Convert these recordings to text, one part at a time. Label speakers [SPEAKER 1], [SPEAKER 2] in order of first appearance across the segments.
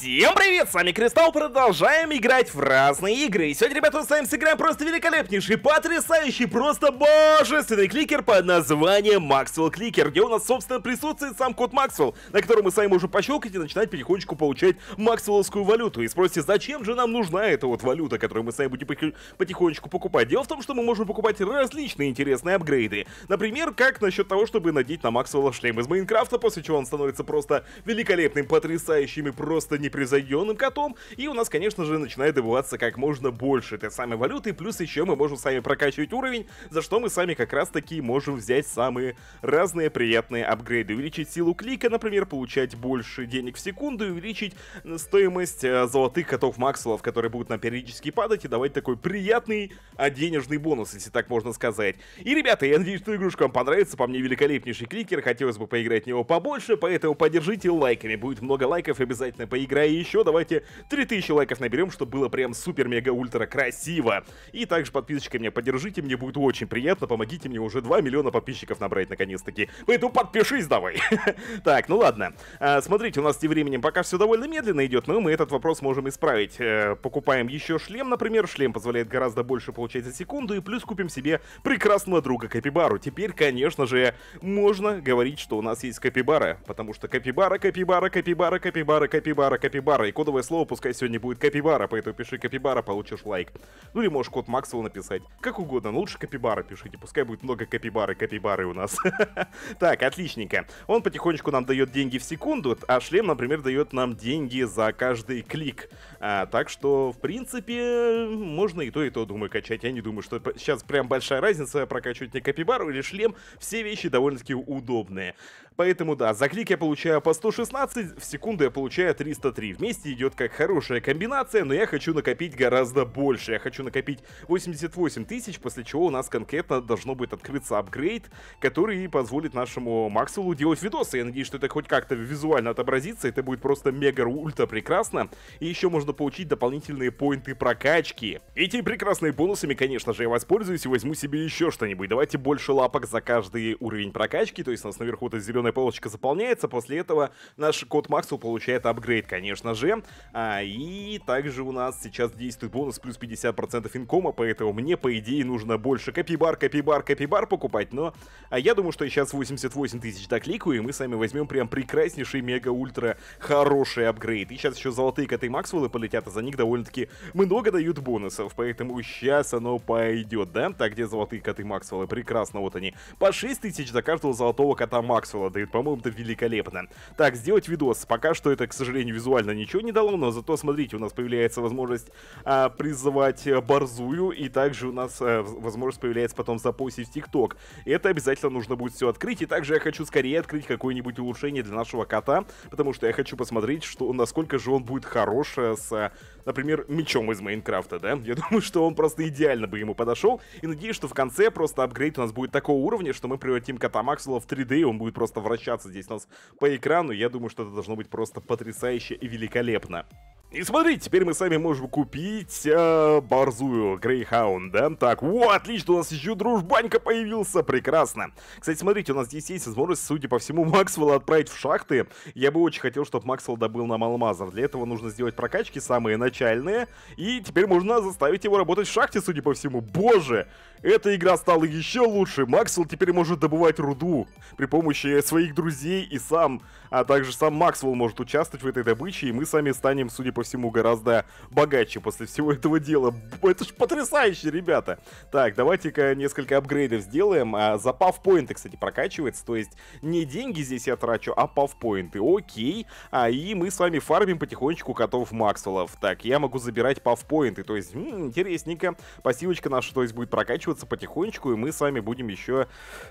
[SPEAKER 1] Всем привет, с вами Кристалл, продолжаем играть в разные игры. И сегодня, ребята, мы с вами сыграем просто великолепнейший, потрясающий, просто божественный кликер под названием Максвелл Кликер, где у нас, собственно, присутствует сам код Максвелл, на котором мы с вами можем пощелкать и начинать потихонечку получать максвелловскую валюту. И спросите, зачем же нам нужна эта вот валюта, которую мы с вами будем потихонечку покупать? Дело в том, что мы можем покупать различные интересные апгрейды. Например, как насчет того, чтобы надеть на Максвелла шлем из Майнкрафта, после чего он становится просто великолепным, потрясающим и просто не непревзойденным котом, и у нас, конечно же, начинает добываться как можно больше этой самой валюты, плюс еще мы можем сами прокачивать уровень, за что мы сами как раз таки можем взять самые разные приятные апгрейды, увеличить силу клика, например, получать больше денег в секунду, увеличить э, стоимость э, золотых котов Максвеллов, которые будут нам периодически падать и давать такой приятный а, денежный бонус, если так можно сказать. И, ребята, я надеюсь, что игрушка вам понравится, по мне великолепнейший кликер, хотелось бы поиграть в него побольше, поэтому поддержите лайками, будет много лайков, обязательно поиграем игра. И еще давайте 3000 лайков наберем, чтобы было прям супер-мега-ультра красиво. И также подписочка меня поддержите, мне будет очень приятно. Помогите мне уже 2 миллиона подписчиков набрать наконец-таки. Поэтому подпишись давай. Так, ну ладно. А, смотрите, у нас тем временем пока все довольно медленно идет, но мы этот вопрос можем исправить. Э, покупаем еще шлем, например. Шлем позволяет гораздо больше получать за секунду. И плюс купим себе прекрасного друга Капибару. Теперь, конечно же, можно говорить, что у нас есть Капибара. Потому что Капибара, Капибара, Капибара, Капибара, Капибара, Капибара Капибара. И кодовое слово пускай сегодня будет Капибара, поэтому пиши Капибара, получишь лайк. Ну или можешь код Максвелл написать. Как угодно, но лучше Капибара пишите, пускай будет много Капибары, Капибары у нас. Так, отличненько. Он потихонечку нам дает деньги в секунду, а шлем, например, дает нам деньги за каждый клик. А, так что, в принципе, можно и то, и то, думаю, качать. Я не думаю, что сейчас прям большая разница прокачивать не Капибару или шлем. Все вещи довольно-таки удобные. Поэтому да, за клик я получаю по 116, в секунду я получаю 303. Вместе идет как хорошая комбинация, но я хочу накопить гораздо больше. Я хочу накопить 88 тысяч, после чего у нас конкретно должно будет открыться апгрейд, который позволит нашему Максвеллу делать видосы. Я надеюсь, что это хоть как-то визуально отобразится, это будет просто мега-ульта прекрасно. И еще можно получить дополнительные поинты прокачки. Эти прекрасные бонусами, конечно же, я воспользуюсь и возьму себе еще что-нибудь. Давайте больше лапок за каждый уровень прокачки, то есть у нас наверху это зеленый зеленая полочка заполняется, после этого наш код Максу получает апгрейд, конечно же. А, и также у нас сейчас действует бонус плюс 50% инкома, поэтому мне, по идее, нужно больше копибар, копибар, копибар покупать, но а я думаю, что я сейчас 88 тысяч докликаю, и мы сами возьмем прям прекраснейший мега-ультра хороший апгрейд. И сейчас еще золотые коты Максвеллы полетят, а за них довольно-таки много дают бонусов, поэтому сейчас оно пойдет, да? Так, где золотые коты Максвелла? Прекрасно, вот они. По 6 тысяч за каждого золотого кота Максвелла дают. По-моему, это великолепно. Так, сделать видос. Пока что это, к сожалению, визуально ничего не дало, но зато, смотрите, у нас появляется возможность а, призывать э, Борзую, и также у нас а, возможность появляется потом запостить в ТикТок. Это обязательно нужно будет все открыть, и также я хочу скорее открыть какое-нибудь улучшение для нашего кота, потому что я хочу посмотреть, что, насколько же он будет хорош э, с например, мечом из Майнкрафта, да? Я думаю, что он просто идеально бы ему подошел. И надеюсь, что в конце просто апгрейд у нас будет такого уровня, что мы превратим кота Максвелла в 3D, и он будет просто вращаться здесь у нас по экрану. Я думаю, что это должно быть просто потрясающе и великолепно. И смотрите, теперь мы сами можем купить э, борзую Грейхаунда. Так, о, отлично, у нас еще дружбанька появился, прекрасно. Кстати, смотрите, у нас здесь есть возможность, судя по всему, Максвелла отправить в шахты. Я бы очень хотел, чтобы Максвелл добыл нам алмазов. Для этого нужно сделать прокачки самые начальные. И теперь можно заставить его работать в шахте, судя по всему. Боже, эта игра стала еще лучше. Максвелл теперь может добывать руду при помощи своих друзей и сам, а также сам Максвелл может участвовать в этой добыче. И мы сами станем, судя по по всему, гораздо богаче после всего этого дела. Это ж потрясающе, ребята! Так, давайте-ка несколько апгрейдов сделаем. А, за павпоинты, кстати, прокачивается, то есть не деньги здесь я трачу, а павпоинты. Окей, а и мы с вами фармим потихонечку котов Максвеллов. Так, я могу забирать павпоинты, то есть, м -м, интересненько. Пассивочка наша, то есть, будет прокачиваться потихонечку, и мы с вами будем еще,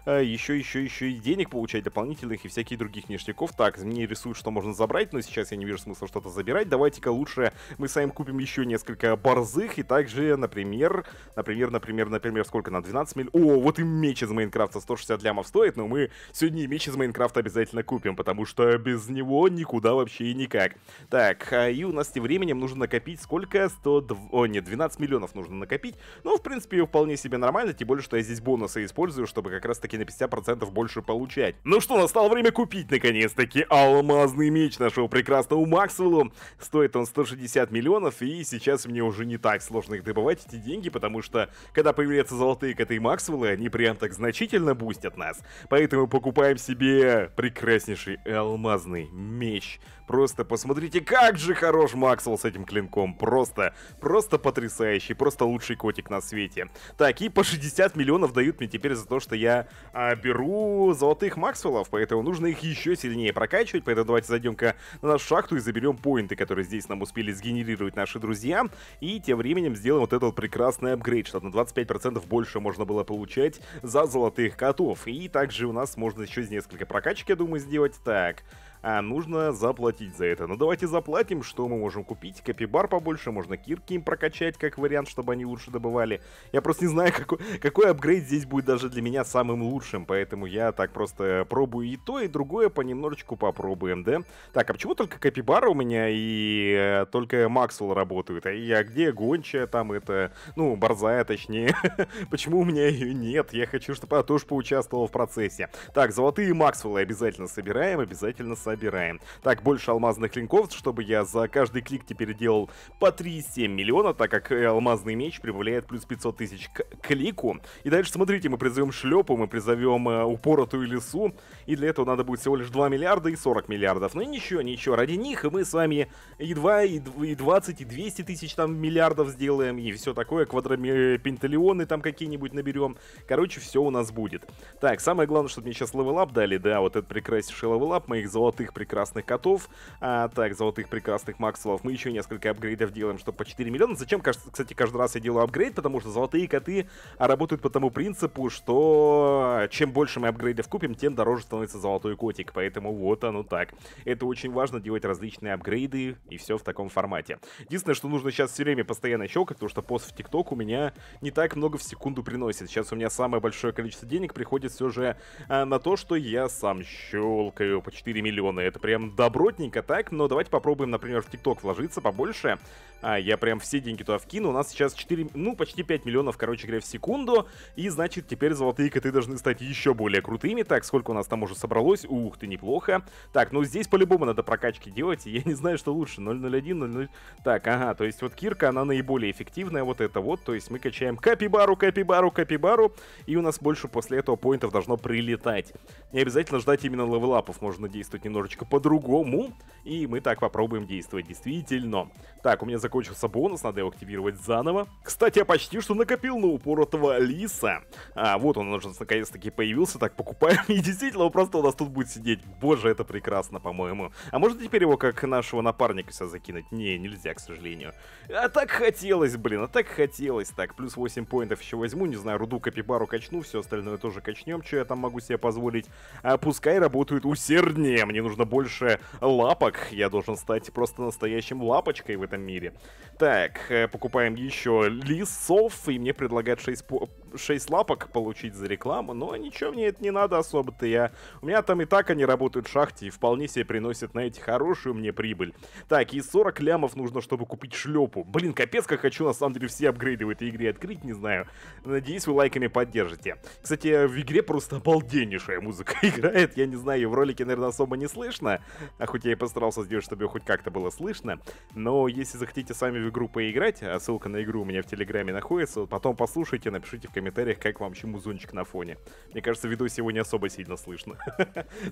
[SPEAKER 1] э, еще, еще, еще и денег получать дополнительных и всяких других ништяков. Так, мне рисуют, что можно забрать, но сейчас я не вижу смысла что-то забирать. Давайте-ка лучше мы с вами купим еще несколько борзых, и также, например, например, например, например, сколько на 12 миллионов О, вот и меч из Майнкрафта 160 лямов стоит, но мы сегодня меч из Майнкрафта обязательно купим, потому что без него никуда вообще и никак. Так, а, и у нас тем временем нужно накопить сколько? 102... О, нет, 12 миллионов нужно накопить. Ну, в принципе, вполне себе нормально, тем более, что я здесь бонусы использую, чтобы как раз-таки на 50% больше получать. Ну что, настало время купить, наконец-таки, алмазный меч нашего прекрасного Максвеллу. Стоит он 160 миллионов, и сейчас мне уже не так сложно их добывать, эти деньги, потому что, когда появляются золотые коты и Максвеллы, они прям так значительно бустят нас. Поэтому покупаем себе прекраснейший алмазный меч Просто посмотрите, как же хорош Максвелл с этим клинком. Просто, просто потрясающий, просто лучший котик на свете. Так, и по 60 миллионов дают мне теперь за то, что я а, беру золотых Максвеллов, поэтому нужно их еще сильнее прокачивать, поэтому давайте зайдем-ка на нашу шахту и заберем поинты, которые здесь нам успели сгенерировать наши друзья, и тем временем сделаем вот этот прекрасный апгрейд, что на 25% больше можно было получать за золотых котов. И также у нас можно еще несколько прокачек, я думаю, сделать. Так, а нужно заплатить за это. Но давайте заплатим, что мы можем купить. Копибар побольше, можно кирки им прокачать, как вариант, чтобы они лучше добывали. Я просто не знаю, какой, какой апгрейд здесь будет даже для меня самым лучшим, поэтому я так просто пробую и то, и другое, понемножечку попробуем, да? Так, а почему только копибар у меня и э, только Максвелл работают? А я где гончая там это, ну, Борзая точнее. почему у меня ее нет? Я хочу, чтобы она тоже поучаствовала в процессе. Так, золотые Максвеллы обязательно собираем, обязательно собираем собираем. Так, больше алмазных клинков, чтобы я за каждый клик теперь делал по 3,7 миллиона, так как э, алмазный меч прибавляет плюс 500 тысяч к клику. И дальше, смотрите, мы призовем шлепу, мы призовем э, упоротую лесу, и для этого надо будет всего лишь 2 миллиарда и 40 миллиардов. Ну и ничего, ничего, ради них мы с вами и и 20, и 200 тысяч там миллиардов сделаем, и все такое, квадропенталионы э, там какие-нибудь наберем. Короче, все у нас будет. Так, самое главное, чтобы мне сейчас левелап дали, да, вот этот прекраснейший левелап, моих золотых золотых прекрасных котов, а, так, золотых прекрасных максвеллов. Мы еще несколько апгрейдов делаем, чтобы по 4 миллиона. Зачем, кстати, каждый раз я делаю апгрейд, потому что золотые коты работают по тому принципу, что чем больше мы апгрейдов купим, тем дороже становится золотой котик. Поэтому вот оно так. Это очень важно делать различные апгрейды и все в таком формате. Единственное, что нужно сейчас все время постоянно щелкать, потому что пост в ТикТок у меня не так много в секунду приносит. Сейчас у меня самое большое количество денег приходит все же а, на то, что я сам щелкаю по 4 миллиона миллиона. Это прям добротненько так, но давайте попробуем, например, в ТикТок вложиться побольше. А, я прям все деньги туда вкину. У нас сейчас 4, ну, почти 5 миллионов, короче говоря, в секунду. И, значит, теперь золотые коты должны стать еще более крутыми. Так, сколько у нас там уже собралось? Ух ты, неплохо. Так, ну здесь по-любому надо прокачки делать. Я не знаю, что лучше. 001, 00... Так, ага, то есть вот Кирка, она наиболее эффективная. Вот это вот. То есть мы качаем капибару, капибару, капибару. И у нас больше после этого поинтов должно прилетать. Не обязательно ждать именно левелапов. Можно действовать немного немножечко по-другому. И мы так попробуем действовать действительно. Так, у меня закончился бонус, надо его активировать заново. Кстати, я почти что накопил на упоротого лиса. А, вот он уже наконец-таки появился, так покупаем. И действительно, он ну, просто у нас тут будет сидеть. Боже, это прекрасно, по-моему. А можно теперь его как нашего напарника сюда закинуть? Не, нельзя, к сожалению. А так хотелось, блин, а так хотелось. Так, плюс 8 поинтов еще возьму, не знаю, руду капибару качну, все остальное тоже качнем, что я там могу себе позволить. А пускай работают усерднее, мне нужно нужно больше лапок. Я должен стать просто настоящим лапочкой в этом мире. Так, э, покупаем еще лисов, и мне предлагают 6, по... 6 лапок получить за рекламу, но ничего мне это не надо особо-то. Я... У меня там и так они работают в шахте и вполне себе приносят, на эти хорошую мне прибыль. Так, и 40 лямов нужно, чтобы купить шлепу. Блин, капец, как хочу на самом деле все апгрейды в этой игре открыть, не знаю. Надеюсь, вы лайками поддержите. Кстати, в игре просто обалденнейшая музыка играет. Я не знаю, в ролике, наверное, особо не слышал слышно, а хоть я и постарался сделать, чтобы хоть как-то было слышно, но если захотите сами в игру поиграть, а ссылка на игру у меня в Телеграме находится, потом послушайте, напишите в комментариях, как вам чемузончик на фоне. Мне кажется, в видосе его не особо сильно слышно.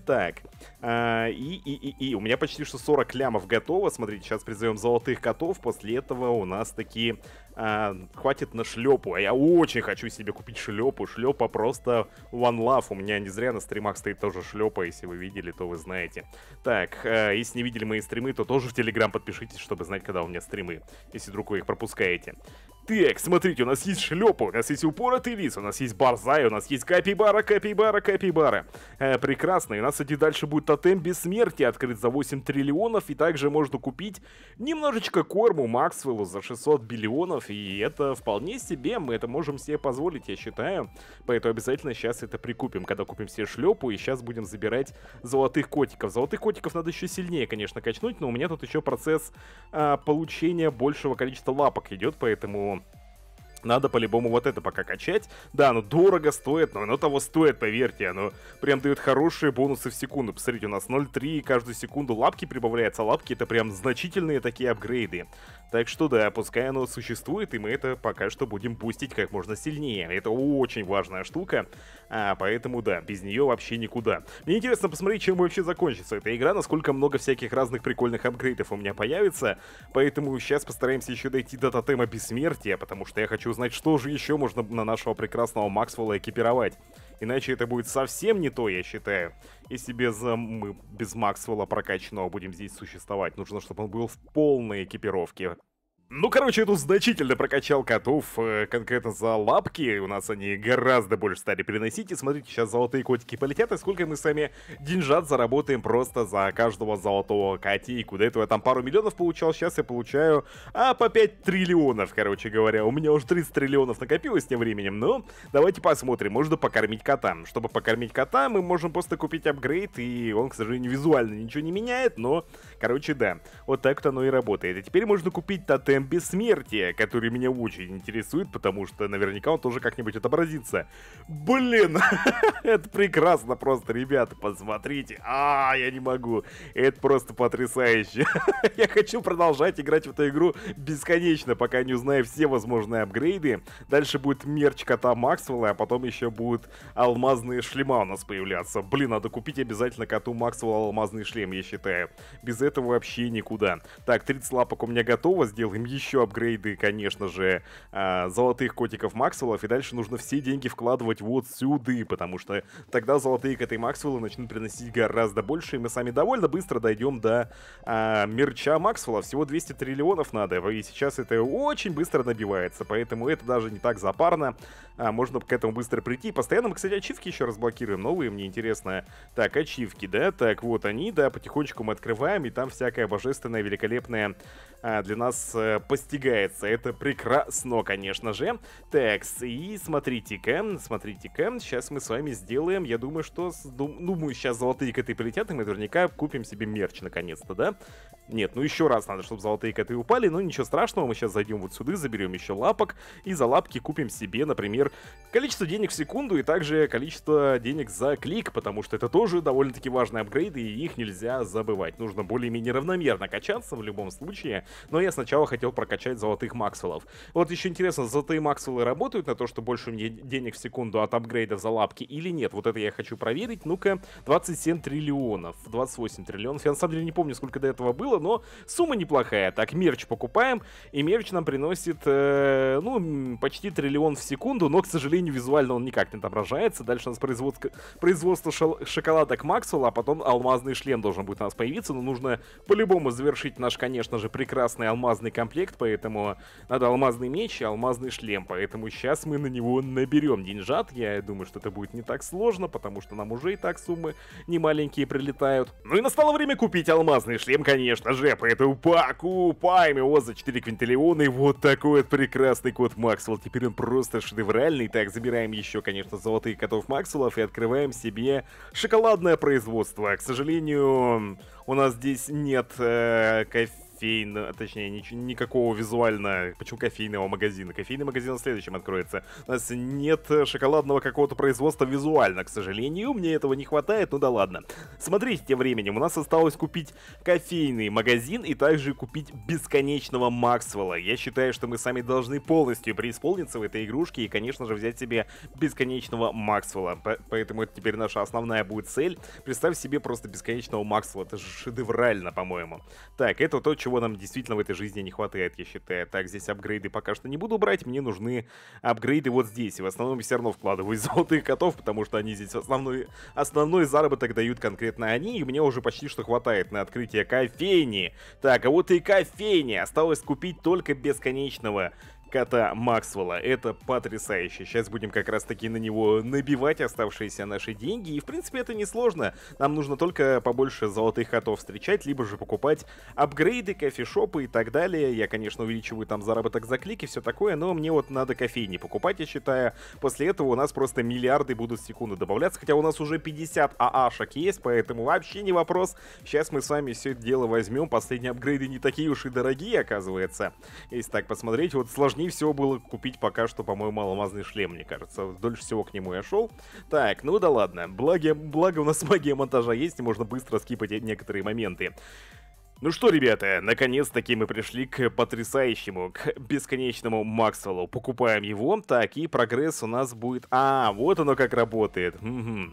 [SPEAKER 1] Так, а, и, и, и, и, у меня почти что 40 лямов готово, смотрите, сейчас призовем золотых котов, после этого у нас такие а, хватит на шлепу. А я очень хочу себе купить шлепу. Шлепа просто one love. У меня не зря на стримах стоит тоже шлепа. Если вы видели, то вы знаете сайте. Так, э, если не видели мои стримы, то тоже в Телеграм подпишитесь, чтобы знать, когда у меня стримы, если вдруг вы их пропускаете. Так, смотрите, у нас есть шлепа, у нас есть упоротый лис, у нас есть барзай, у нас есть капибара, капибара, капибара. Э, прекрасно, и у нас, кстати, дальше будет тотем бессмертия открыт за 8 триллионов, и также можно купить немножечко корму Максвеллу за 600 биллионов, и это вполне себе, мы это можем себе позволить, я считаю. Поэтому обязательно сейчас это прикупим, когда купим себе шлепу, и сейчас будем забирать золотых котиков. Золотых котиков надо еще сильнее, конечно, качнуть, но у меня тут еще процесс э, получения большего количества лапок идет, поэтому надо по-любому вот это пока качать. Да, оно дорого стоит, но оно того стоит, поверьте. Оно прям дает хорошие бонусы в секунду. Посмотрите, у нас 0,3, каждую секунду лапки прибавляется. Лапки это прям значительные такие апгрейды. Так что да, пускай оно существует, и мы это пока что будем пустить как можно сильнее. Это очень важная штука, а, поэтому да, без нее вообще никуда. Мне интересно посмотреть, чем вообще закончится эта игра, насколько много всяких разных прикольных апгрейдов у меня появится. Поэтому сейчас постараемся еще дойти до тотема бессмертия, потому что я хочу хочу узнать, что же еще можно на нашего прекрасного Максвелла экипировать. Иначе это будет совсем не то, я считаю. Если без, эм, мы без Максвелла прокачанного будем здесь существовать, нужно, чтобы он был в полной экипировке. Ну, короче, это значительно прокачал котов э, конкретно за лапки. У нас они гораздо больше стали переносить. И смотрите, сейчас золотые котики полетят. И сколько мы сами деньжат заработаем просто за каждого золотого котейку. До этого я там пару миллионов получал, сейчас я получаю а, по 5 триллионов, короче говоря. У меня уже 30 триллионов накопилось тем временем. Но ну, давайте посмотрим. Можно покормить кота. Чтобы покормить кота, мы можем просто купить апгрейд. И он, к сожалению, визуально ничего не меняет. Но, короче, да. Вот так вот оно и работает. И теперь можно купить тотем шлем бессмертия, который меня очень интересует, потому что наверняка он тоже как-нибудь отобразится. Блин, это прекрасно просто, ребята, посмотрите. А, я не могу. Это просто потрясающе. я хочу продолжать играть в эту игру бесконечно, пока не узнаю все возможные апгрейды. Дальше будет мерч кота Максвелла, а потом еще будут алмазные шлема у нас появляться. Блин, надо купить обязательно коту Максвелла алмазный шлем, я считаю. Без этого вообще никуда. Так, 30 лапок у меня готово, сделаем еще апгрейды, конечно же, а, золотых котиков Максвеллов, и дальше нужно все деньги вкладывать вот сюда, потому что тогда золотые коты Максвелла начнут приносить гораздо больше, и мы сами довольно быстро дойдем до а, мерча Максвелла. Всего 200 триллионов надо, и сейчас это очень быстро набивается, поэтому это даже не так запарно. А, можно к этому быстро прийти. Постоянно мы, кстати, ачивки еще разблокируем, новые, мне интересно. Так, ачивки, да, так, вот они, да, потихонечку мы открываем, и там всякая божественная, великолепная а, для нас э, постигается. Это прекрасно, конечно же. Так, и смотрите-ка, смотрите-ка, сейчас мы с вами сделаем, я думаю, что, думаю, сейчас ну, золотые коты полетят, и мы наверняка купим себе мерч наконец-то, да? Нет, ну еще раз надо, чтобы золотые коты упали, но ну, ничего страшного, мы сейчас зайдем вот сюда, заберем еще лапок, и за лапки купим себе, например, количество денег в секунду и также количество денег за клик, потому что это тоже довольно-таки важные апгрейды, и их нельзя забывать. Нужно более-менее равномерно качаться в любом случае, но я сначала хотел прокачать золотых Максвеллов. Вот еще интересно, золотые Максвеллы работают на то, что больше мне денег в секунду от апгрейда за лапки или нет? Вот это я хочу проверить. Ну-ка, 27 триллионов, 28 триллионов. Я на самом деле не помню, сколько до этого было, было, но сумма неплохая. Так, мерч покупаем, и мерч нам приносит, э, ну, почти триллион в секунду, но, к сожалению, визуально он никак не отображается. Дальше у нас производство, производство шел, шоколадок Максвелла, а потом алмазный шлем должен будет у нас появиться, но нужно по-любому завершить наш, конечно же, прекрасный алмазный комплект, поэтому надо алмазный меч и алмазный шлем, поэтому сейчас мы на него наберем деньжат. Я думаю, что это будет не так сложно, потому что нам уже и так суммы немаленькие прилетают. Ну и настало время купить алмазный шлем, конечно этаже, поэтому покупаем его за 4 квинтиллиона. И вот такой вот прекрасный код Максвелл. Теперь он просто шедевральный. Так, забираем еще, конечно, золотые котов Максвеллов и открываем себе шоколадное производство. К сожалению, у нас здесь нет э, кофе кофейного, а точнее, нич- никакого визуального, почему кофейного магазина? Кофейный магазин в следующем откроется. У нас нет шоколадного какого-то производства визуально, к сожалению, мне этого не хватает, ну да ладно. Смотрите, тем временем у нас осталось купить кофейный магазин и также купить бесконечного Максвелла. Я считаю, что мы сами должны полностью преисполниться в этой игрушке и, конечно же, взять себе бесконечного Максвелла. поэтому это теперь наша основная будет цель. Представь себе просто бесконечного Максвелла, это же шедеврально, по-моему. Так, это то, что чего нам действительно в этой жизни не хватает, я считаю. Так, здесь апгрейды пока что не буду брать, мне нужны апгрейды вот здесь. И в основном все равно вкладываю золотых котов, потому что они здесь основной, основной заработок дают конкретно они, и мне уже почти что хватает на открытие кофейни. Так, а вот и кофейни. Осталось купить только бесконечного кота Максвелла. Это потрясающе. Сейчас будем как раз таки на него набивать оставшиеся наши деньги. И в принципе это несложно. Нам нужно только побольше золотых котов встречать, либо же покупать апгрейды, кофешопы и так далее. Я, конечно, увеличиваю там заработок за клики, все такое, но мне вот надо кофейни покупать, я считаю. После этого у нас просто миллиарды будут секунды добавляться, хотя у нас уже 50 ААшек есть, поэтому вообще не вопрос. Сейчас мы с вами все это дело возьмем. Последние апгрейды не такие уж и дорогие, оказывается. Если так посмотреть, вот сложно сложнее всего было купить пока что, по-моему, алмазный шлем, мне кажется. Дольше всего к нему я шел. Так, ну да ладно. Благо, благо у нас магия монтажа есть, и можно быстро скипать некоторые моменты. Ну что, ребята, наконец-таки мы пришли к потрясающему, к бесконечному Максвеллу. Покупаем его, так, и прогресс у нас будет... А, вот оно как работает. Угу.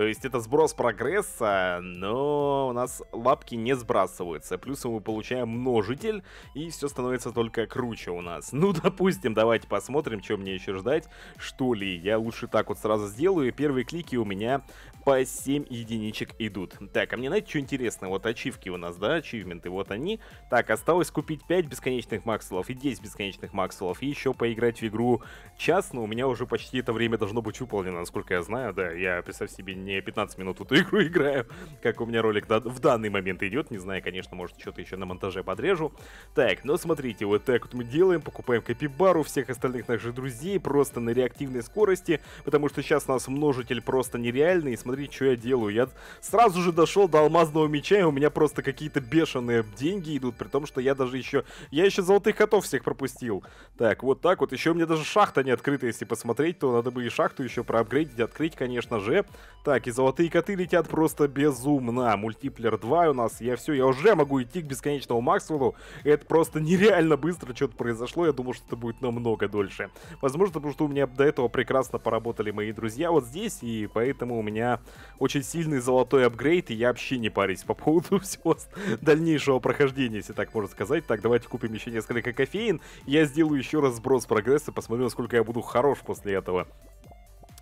[SPEAKER 1] То есть это сброс прогресса, но у нас лапки не сбрасываются. Плюс мы получаем множитель, и все становится только круче у нас. Ну, допустим, давайте посмотрим, что мне еще ждать. Что ли, я лучше так вот сразу сделаю, первые клики у меня по 7 единичек идут. Так, а мне знаете, что интересно? Вот ачивки у нас, да, ачивменты, вот они. Так, осталось купить 5 бесконечных макселов и 10 бесконечных макселов, и еще поиграть в игру час, но у меня уже почти это время должно быть выполнено, насколько я знаю, да, я, представь себе, не последние 15 минут эту игру играю, как у меня ролик в данный момент идет, не знаю, конечно, может, что-то еще на монтаже подрежу. Так, ну смотрите, вот так вот мы делаем, покупаем капибару всех остальных наших друзей просто на реактивной скорости, потому что сейчас у нас множитель просто нереальный, и смотрите, что я делаю. Я сразу же дошел до алмазного меча, и у меня просто какие-то бешеные деньги идут, при том, что я даже еще... Я еще золотых котов всех пропустил. Так, вот так вот. Еще у меня даже шахта не открыта, если посмотреть, то надо бы и шахту еще проапгрейдить, открыть, конечно же. Так, так, и золотые коты летят просто безумно. Мультиплер 2 у нас. Я все, я уже могу идти к бесконечному Максвеллу. Это просто нереально быстро что-то произошло. Я думал, что это будет намного дольше. Возможно, потому что у меня до этого прекрасно поработали мои друзья вот здесь. И поэтому у меня очень сильный золотой апгрейд. И я вообще не парюсь по поводу всего дальнейшего прохождения, если так можно сказать. Так, давайте купим еще несколько кофеин. Я сделаю еще раз сброс прогресса. Посмотрю, насколько я буду хорош после этого.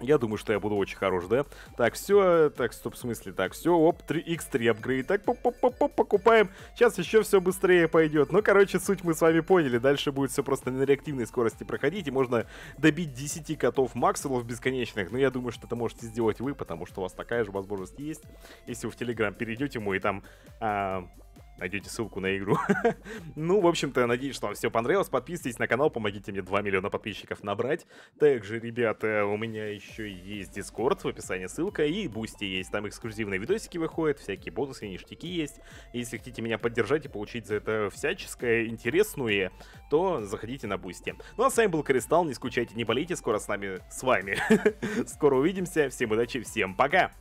[SPEAKER 1] Я думаю, что я буду очень хорош, да? Так, все, так, стоп, в смысле, так, все, оп, 3, x3 апгрейд, так, поп, поп, поп, покупаем, сейчас еще все быстрее пойдет. Ну, короче, суть мы с вами поняли, дальше будет все просто на реактивной скорости проходить, и можно добить 10 котов максимум бесконечных, но ну, я думаю, что это можете сделать вы, потому что у вас такая же возможность есть, если вы в Телеграм перейдете мой, и там... А найдете ссылку на игру. ну, в общем-то, надеюсь, что вам все понравилось. Подписывайтесь на канал, помогите мне 2 миллиона подписчиков набрать. Также, ребята, у меня еще есть Дискорд, в описании ссылка, и Бусти есть. Там эксклюзивные видосики выходят, всякие бонусы, ништяки есть. Если хотите меня поддержать и получить за это всяческое интересное, то заходите на Бусти. Ну, а с вами был Кристалл, не скучайте, не болейте, скоро с нами, с вами. скоро увидимся, всем удачи, всем пока!